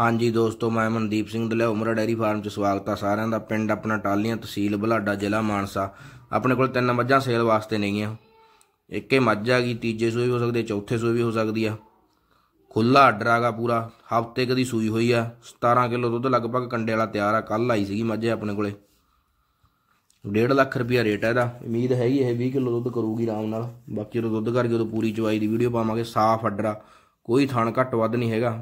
ਹਾਂਜੀ ਦੋਸਤੋ ਮੈਂ ਮਨਦੀਪ ਸਿੰਘ ਦਲੇ ਉਮਰਾ ਡੈਰੀ ਫਾਰਮ 'ਚ ਸਵਾਗਤ ਆ ਸਾਰਿਆਂ ਦਾ ਪਿੰਡ ਆਪਣਾ ਟਾਲੀਆਂ ਤਹਿਸੀਲ ਬਲਾਡਾ ਜ਼ਿਲ੍ਹਾ ਮਾਨਸਾ ਆਪਣੇ ਕੋਲ ਤਿੰਨ ਮੱਝਾਂ ਸੇਲ ਵਾਸਤੇ ਨੇਗੀਆਂ ਇੱਕੇ ਮੱਝ ਆ ਗਈ ਤੀਜੇ ਸੂਈ ਹੋ ਸਕਦੇ ਚੌਥੇ ਸੂਈ ਵੀ ਹੋ ਸਕਦੀ ਆ ਖੁੱਲਾ ਆਰਡਰ ਆਗਾ ਪੂਰਾ ਹਫਤੇ ਕਦੀ ਸੂਈ ਹੋਈ ਆ 17 ਕਿਲੋ ਦੁੱਧ ਲਗਭਗ ਕੰਡੇ ਵਾਲਾ ਤਿਆਰ ਆ ਕੱਲ ਆਈ ਸੀਗੀ ਮੱਝ ਆਪਣੇ ਕੋਲੇ 1.5 ਲੱਖ ਰੁਪਿਆ ਰੇਟ ਆ ਇਹਦਾ ਉਮੀਦ ਹੈਗੀ ਇਹ 20 ਕਿਲੋ ਦੁੱਧ ਕਰੂਗੀ ਆਰਾਮ ਨਾਲ ਬਾਕੀ ਉਹ ਦੁੱਧ ਕਰਕੇ ਉਦੋਂ ਪੂਰੀ ਚਵਾਈ ਦੀ ਵੀਡੀਓ ਪਾਵਾਂਗੇ ਸਾਫ਼ ਆਰਡਰ ਆ ਕੋਈ ਥਣ ਘੱਟ ਵੱਧ ਨਹੀਂ ਹੈਗਾ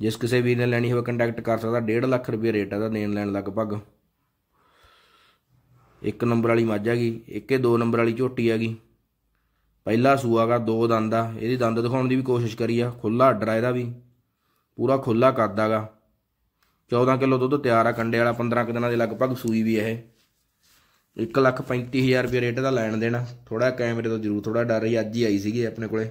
ਜਿਸ ਕਿਸੇ ਵੀਰ ਨੇ ਲੈਣੀ ਹੋਵੇ ਕੰਟੈਕਟ ਕਰ ਸਕਦਾ 1.5 ਲੱਖ ਰੁਪਏ ਰੇਟ ਹੈ ਦਾ ਦੇਣ ਲੈਣ ਲਗਭਗ ਇੱਕ ਨੰਬਰ ਵਾਲੀ ਮੱਝ ਆ ਗਈ ਇੱਕੇ ਦੋ ਨੰਬਰ ਵਾਲੀ ਝੋਟੀ ਆ ਗਈ ਪਹਿਲਾ ਸੂਆ ਦਾ ਦੋ ਦੰਦ ਆ ਇਹਦੀ ਦੰਦ ਦਿਖਾਉਣ ਦੀ ਵੀ ਕੋਸ਼ਿਸ਼ ਕਰੀ ਆ ਖੁੱਲਾ ਅੱਡਰਾ ਇਹਦਾ ਵੀ ਪੂਰਾ ਖੁੱਲਾ ਕਰਦਾਗਾ 14 ਕਿਲੋ ਦੁੱਧ ਤਿਆਰ ਆ ਕੰਡੇ ਵਾਲਾ 15 ਦਿਨਾਂ ਦੇ ਲਗਭਗ ਸੂਈ ਵੀ ਇਹ 1 ਲੱਖ 35000 ਰੁਪਏ ਰੇਟ ਦਾ ਲੈਣ ਦੇਣਾ ਥੋੜਾ ਕੈਮਰੇ ਤੋਂ ਜ਼ਰੂਰ ਥੋੜਾ ਡਰ ਰਹੀ ਅੱਜ ਹੀ ਆਈ ਸੀਗੀ ਆਪਣੇ ਕੋਲੇ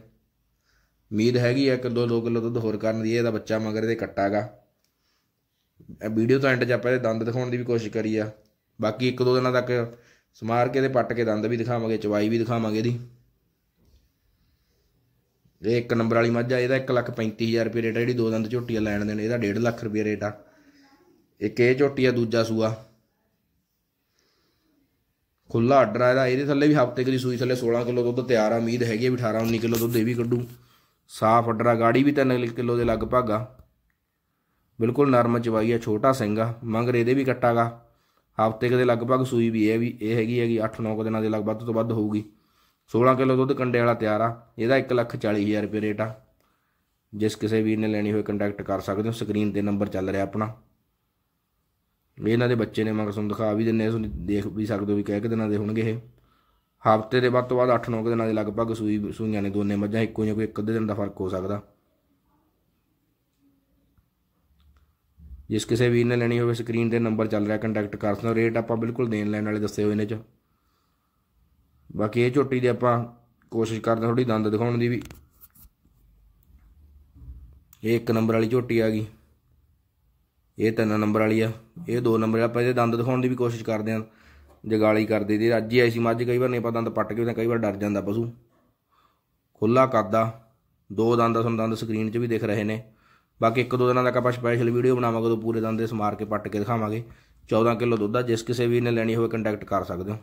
ਉਮੀਦ ਹੈਗੀ ਆ ਕਿ 2 2 ਕਿਲੋ ਦੁੱਧ ਹੋਰ ਕਰਨ ਦੀ ਇਹਦਾ ਬੱਚਾ ਮਗਰ ਇਹਦੇ ਕੱਟਾਗਾ ਇਹ ਵੀਡੀਓ ਤੋਂ ਐਂਡ 'ਚ ਆਪਾਂ ਇਹਦੇ ਦੰਦ ਦਿਖਾਉਣ ਦੀ ਵੀ ਕੋਸ਼ਿਸ਼ ਕਰੀ ਆ ਬਾਕੀ 1 2 ਦਿਨਾਂ ਤੱਕ ਸਮਾਰ ਕੇ ਇਹਦੇ ਪੱਟ ਕੇ ਦੰਦ ਵੀ ਦਿਖਾਵਾਂਗੇ ਚਵਾਈ ਵੀ ਦਿਖਾਵਾਂਗੇ ਇਹਦੀ ਇਹ ਇੱਕ ਨੰਬਰ ਵਾਲੀ ਮੱਝ ਆ ਇਹਦਾ 135000 ਰੁਪਏ ਰੇਟ ਆ ਜਿਹੜੀ ਦੋ ਦੰਦ ਝੋਟੀਆਂ ਲੈਣ ਦੇਣ ਇਹਦਾ 1.5 ਲੱਖ ਰੁਪਏ ਰੇਟ ਆ ਇੱਕ ਇਹ ਝੋਟੀ ਆ ਦੂਜਾ ਸੂਆ ਖੁੱਲਾ ਆਰਡਰ ਆ ਇਹਦਾ ਇਹਦੇ ਥੱਲੇ ਵੀ ਹਫਤੇ ਕਰੀ ਸੂਈ ਥੱਲੇ 16 ਕਿਲੋ ਦੁੱਧ ਤਿਆਰ ਆ ਉਮੀਦ ਹੈਗੀ ਵੀ 18 19 ਕਿਲੋ ਦੁੱਧ ਇਹ ਵੀ ਕੱਢੂ ਸਾਫ ਅਡਰਾ ਗਾੜੀ ਵੀ ਤਾਂ 3 ਕਿਲੋ ਦੇ ਲਗਭਗ ਆ ਬਿਲਕੁਲ ਨਰਮ ਚਵਾਈ ਆ ਛੋਟਾ ਸਿੰਘ ਆ ਮੰਗਰ ਇਹਦੇ ਵੀ ਕੱਟਾਗਾ ਹਫਤੇ ਕਦੇ ਲਗਭਗ ਸੂਈ ਵੀ ਇਹ ਵੀ ਇਹ ਹੈਗੀ ਹੈਗੀ 8-9 ਦਿਨਾਂ ਦੇ ਲਗਭਗ ਤੋਂ ਵੱਧ ਹੋਊਗੀ 16 ਕਿਲੋ ਦੁੱਧ ਕੰਡੇ ਵਾਲਾ ਤਿਆਰ ਆ ਇਹਦਾ 140000 ਰੁਪਏ ਰੇਟ ਆ ਜਿਸ ਕਿਸੇ ਵੀਰ ਨੇ ਲੈਣੀ ਹੋਵੇ ਕੰਟੈਕਟ ਕਰ ਸਕਦੇ ਹੋ ਸਕਰੀਨ ਤੇ ਨੰਬਰ ਚੱਲ ਰਿਹਾ ਆਪਣਾ ਇਹਨਾਂ ਦੇ ਬੱਚੇ ਨੇ ਮੈਂ ਸੁਣ ਦਿਖਾ ਵੀ ਦਿੰਨੇ ਸੁਣ ਦੇਖ ਵੀ ਸਕਦੇ ਹੋ ਵੀ ਕਹਿ ਕੇ ਦਿਨਾਂ ਦੇ ਹੋਣਗੇ ਇਹ ਹਫ਼ਤੇ ਦੇ ਵੱਧ ਤੋਂ ਵੱਧ 8-9 ਦਿਨਾਂ ਦੇ ਲਗਭਗ ਸੂਈ ਸੂਈਆਂ ਨੇ ਦੋਨੇ ਮੱਝਾਂ ਇੱਕੋ ਜਿਹੀਆਂ ਕੋਈ ਇੱਕ ਅੱਧੇ ਦਿਨ ਦਾ ਫਰਕ ਹੋ ਸਕਦਾ ਜਿਸ ਕਿਸੇ ਵੀਰ ਨੇ ਲੈਣੀ ਹੋਵੇ ਸਕਰੀਨ ਤੇ ਨੰਬਰ ਚੱਲ ਰਿਹਾ ਕੰਟੈਕਟ ਕਰ ਸਕਦੇ ਹੋ ਰੇਟ ਆਪਾਂ ਬਿਲਕੁਲ ਦੇਣ ਲੈਣ ਵਾਲੇ ਦੱਸੇ ਹੋਏ ਨੇ ਚ ਬਾਕੀ ਇਹ ਝੋਟੀ ਦੇ ਆਪਾਂ ਕੋਸ਼ਿਸ਼ ਕਰਦੇ ਥੋੜੀ ਦੰਦ ਦਿਖਾਉਣ ਦੀ ਵੀ ਇਹ ਇੱਕ ਨੰਬਰ ਵਾਲੀ ਝੋਟੀ ਆ ਗਈ ਇਹ ਤਿੰਨ ਨੰਬਰ ਵਾਲੀ ਆ ਇਹ ਦੋ ਨੰਬਰ ਆਪਾਂ ਇਹਦੇ ਦੰਦ ਦਿਖਾਉਣ ਦੀ ਵੀ ਕੋਸ਼ਿਸ਼ ਕਰਦੇ ਆਂ ਜਗਾਲੀ ਕਰਦੇ ਤੇ ਰਾਜੀ ਆਈ ਸੀ ਮੱਝ ਕਈ ਵਾਰ ਨੇਪਾ ਦੰਦ ਪੱਟ ਕੇ ਉਹਦਾ ਕਈ ਵਾਰ ਡਰ ਜਾਂਦਾ ਪਸ਼ੂ ਖੁੱਲਾ ਕਰਦਾ ਦੋ ਦੰਦ ਤੁਹਾਨੂੰ ਦੰਦ ਸਕਰੀਨ 'ਚ ਵੀ ਦਿਖ ਰਹੇ ਨੇ ਬਾਕੀ ਇੱਕ ਦੋ ਦਿਨਾਂ ਤੱਕ ਆਪਾਂ ਸਪੈਸ਼ਲ ਵੀਡੀਓ ਬਣਾਵਾਂਗੇ ਉਹ ਪੂਰੇ ਦੰਦ ਦੇ ਸਮਾਰ ਕੇ ਪੱਟ ਕੇ ਦਿਖਾਵਾਂਗੇ 14 ਕਿਲੋ ਦੁੱਧ ਆ ਜਿਸ ਕਿਸੇ ਵੀ ਨੇ ਲੈਣੀ ਹੋਵੇ ਕੰਟੈਕਟ ਕਰ ਸਕਦੇ ਹੋ